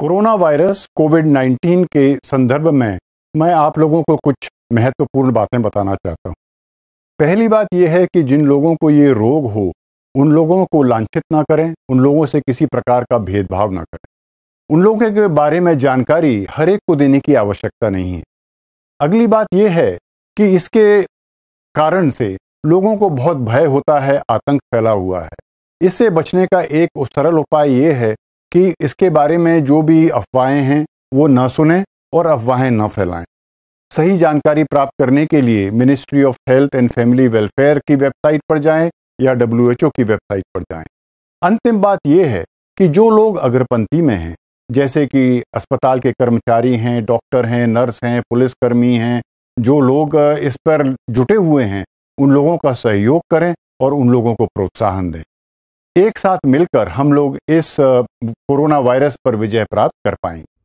Corona virus Covid 19 के संदर्भ में मैं आप लोगों को कुछ महत्वपूर्ण बातें बताना चाहता हूँ पहली बात यह है कि जिन लोगों को ये रोग हो उन लोगों को लांछित ना करें उन लोगों से किसी प्रकार का भेदभाव ना करें उन लोगों के बारे में जानकारी हर एक को देने की आवश्यकता नहीं है अगली बात यह है कि इसके कारण से लोगों को बहुत भय होता है आतंक फैला हुआ है इससे बचने का एक सरल उपाय यह है कि इसके बारे में जो भी अफवाहें हैं वो न सुने और अफवाहें न फैलाएं सही जानकारी प्राप्त करने के लिए ministry of health and family welfare की वेबसाइट पर जाएं या डब्ल्यू की वेबसाइट पर जाएं। अंतिम बात यह है कि जो लोग अग्रपंथी में हैं जैसे कि अस्पताल के कर्मचारी हैं डॉक्टर हैं नर्स हैं पुलिसकर्मी हैं जो लोग इस पर जुटे हुए हैं उन लोगों का सहयोग करें और उन लोगों को प्रोत्साहन दें एक साथ मिलकर हम लोग इस कोरोना वायरस पर विजय प्राप्त कर पाएंगे